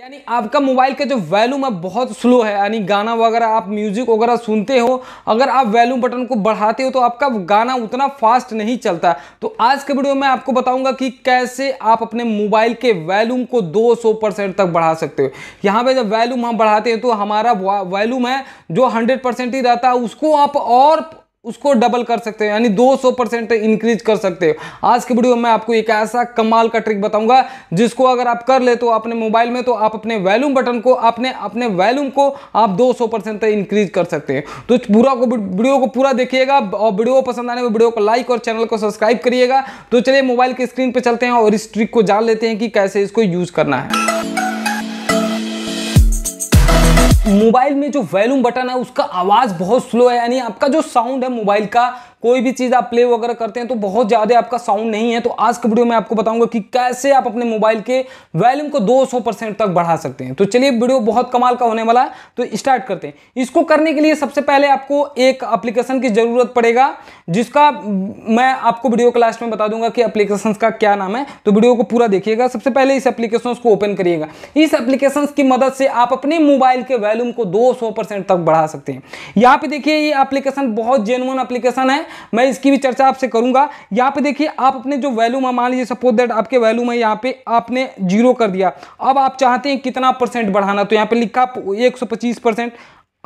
यानी आपका मोबाइल का जो वैल्यूम है बहुत स्लो है यानी गाना वगैरह आप म्यूजिक वगैरह सुनते हो अगर आप वैल्यूम बटन को बढ़ाते हो तो आपका गाना उतना फास्ट नहीं चलता तो आज के वीडियो में आपको बताऊंगा कि कैसे आप अपने मोबाइल के वैल्यूम को 200 परसेंट तक बढ़ा सकते हो यहाँ पे जब वैल्यूम हम बढ़ाते हैं तो हमारा वैल्यूम है जो हंड्रेड ही रहता है उसको आप और उसको डबल कर सकते हो यानी 200 परसेंट इंक्रीज कर सकते हो आज की वीडियो में आपको एक ऐसा कमाल का ट्रिक बताऊंगा जिसको अगर आप कर ले तो अपने मोबाइल में तो आप अपने वैल्यूम बटन को अपने अपने वैल्यूम को आप 200 परसेंट इंक्रीज कर सकते हैं तो पूरा को वीडियो को पूरा देखिएगा और वीडियो पसंद आने में वीडियो को लाइक और चैनल को सब्सक्राइब करिएगा तो चलिए मोबाइल की स्क्रीन पर चलते हैं और इस ट्रिक को जान लेते हैं कि कैसे इसको यूज करना है मोबाइल में जो वैल्यूम बटन है उसका आवाज़ बहुत स्लो है यानी आपका जो साउंड है मोबाइल का कोई भी चीज़ आप प्ले वगैरह करते हैं तो बहुत ज़्यादा आपका साउंड नहीं है तो आज के वीडियो में आपको बताऊंगा कि कैसे आप अपने मोबाइल के वॉल्यूम को 200 परसेंट तक बढ़ा सकते हैं तो चलिए वीडियो बहुत कमाल का होने वाला है तो स्टार्ट करते हैं इसको करने के लिए सबसे पहले आपको एक अप्लीकेशन की ज़रूरत पड़ेगा जिसका मैं आपको वीडियो के लास्ट में बता दूंगा कि अप्लीकेशन का क्या नाम है तो वीडियो को पूरा देखिएगा सबसे पहले इस एप्लीकेशन को ओपन करिएगा इस एप्लीकेशन की मदद से आप अपने मोबाइल के वैल्यूम को दो परसेंट तक बढ़ा सकते हैं यहाँ पर देखिए ये एप्लीकेशन बहुत जेनुअन एप्लीकेशन है मैं इसकी भी चर्चा आपसे करूंगा यहां पे देखिए आप अपने जो वैल्यू में मान लीजिए सपोज दैट आपके वैल्यू में यहां पे आपने जीरो कर दिया अब आप चाहते हैं कितना परसेंट बढ़ाना तो यहां पे लिखा एक सौ पच्चीस परसेंट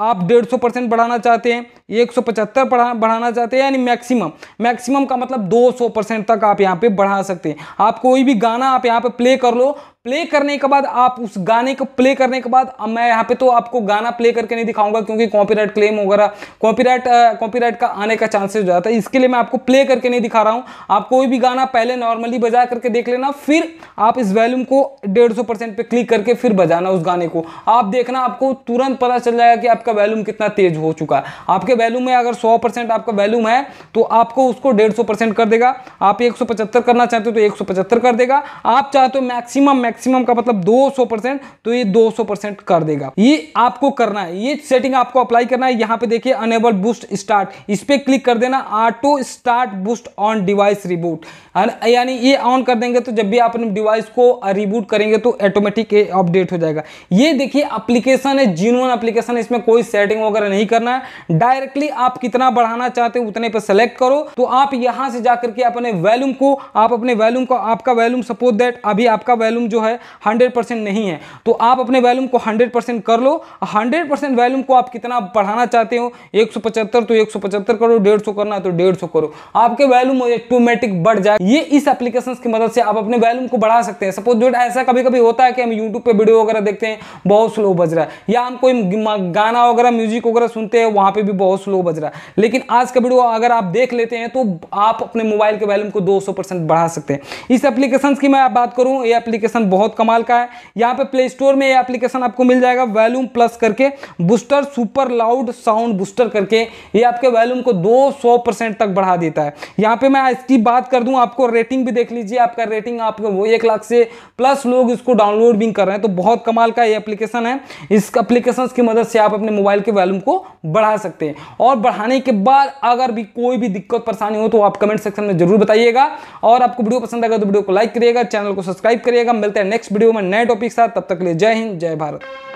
आप डेढ़ सौ परसेंट बढ़ाना चाहते हैं एक सौ पचहत्तर बढ़ाना चाहते हैं यानी मैक्सिमम मैक्सिमम का मतलब दो सौ परसेंट तक आप यहाँ पे बढ़ा सकते हैं आप कोई भी गाना आप यहाँ पे प्ले कर लो प्ले करने के बाद आप उस गाने को प्ले करने के बाद मैं यहाँ पे तो आपको गाना प्ले करके नहीं दिखाऊंगा क्योंकि कॉपीराइट क्लेम वगैरह कॉपीराइट कॉपीराइट का आने का चांसेस ज़्यादा है इसके लिए मैं आपको प्ले करके नहीं दिखा रहा हूँ आप कोई भी गाना पहले नॉर्मली बजा करके देख लेना फिर आप इस वैल्यूम को डेढ़ सौ परसेंट पे क्लिक करके फिर बजाना उस गाने को आप देखना आपको तुरंत पता चल जाएगा कि आपका वैल्यूम कितना तेज हो चुका है आपके वैल्यूम में अगर सौ परसेंट आपका वैल्यूम है तो आपको उसको डेढ़ सौ परसेंट कर देगा आप एक सौ पचहत्तर करना चाहते हो तो एक सौ पचहत्तर कर देगा आप चाहते हो मैक्सिमम मैक्सिमम का मतलब 200 परसेंट तो ये 200 परसेंट कर देगा ये आपको करना है ये सेटिंग आपको अप्लाई करना है यहां पे देखिए अनेबल बूस्ट स्टार्ट इस पर क्लिक कर देना auto start boost on device reboot यानी ये ऑन कर देंगे तो जब भी आप डिवाइस को रिबूट करेंगे तो ऑटोमेटिक अपडेट हो जाएगा ये देखिए अप्लीकेशन है जीनोन अप्लीकेशन है इसमें कोई सेटिंग वगैरह नहीं करना है डायरेक्टली आप कितना बढ़ाना चाहते हो उतने पर सेलेक्ट करो तो आप यहां से जाकर के अपने वैल्यूम को आप अपने वैल्यूम को आपका वैल्यूम सपोज दैट अभी आपका वैल्यूम जो है हंड्रेड नहीं है तो आप अपने वैल्यूम को हंड्रेड कर लो हंड्रेड वैल्यूम को आप कितना बढ़ाना चाहते हो एक तो एक करो डेढ़ करना तो डेढ़ करो आपके वैल्यूम ऑटोमेटिक बढ़ जाए ये इस एप्लीकेशन की मदद से आप अपने वैल्यूम को बढ़ा सकते हैं सपोज ऐसा कभी कभी होता है कि हम YouTube पे वीडियो वगैरह देखते हैं बहुत स्लो बज रहा है या हम कोई गाना वगैरह म्यूजिक वगैरह सुनते हैं वहां पे भी बहुत स्लो बज रहा है लेकिन आज का वीडियो अगर आप देख लेते हैं तो आप अपने मोबाइल के वैल्यूम को 200 परसेंट बढ़ा सकते हैं इस एप्लीकेशन की मैं बात करूं ये एप्लीकेशन बहुत कमाल का है यहाँ पे प्ले स्टोर में ये एप्लीकेशन आपको मिल जाएगा वैल्यूम प्लस करके booster super loud sound booster करके ये आपके वैल्यूम को 200 परसेंट तक बढ़ा देता है यहाँ पे मैं इसकी बात कर दूँ आपको रेटिंग भी देख लीजिए आपका रेटिंग वो एक लाख से प्लस लोग इसको डाउनलोड भी कर रहे हैं तो बहुत कमाल का ये एप्लीकेशन है इस अप्लीकेशन की मदद से आप अपने मोबाइल के वैल्यूम को बढ़ा सकते हैं और बढ़ाने के बाद अगर भी कोई भी दिक्कत परेशानी हो तो आप कमेंट सेक्शन में जरूर बताइएगा और आपको वीडियो पसंद आएगा तो वीडियो को लाइक करिएगा चैनल को सब्सक्राइब करिएगा मिलते हैं मिलते हैं नेक्स्ट वीडियो में नए टॉपिक साथ तब तक के लिए जय हिंद जय भारत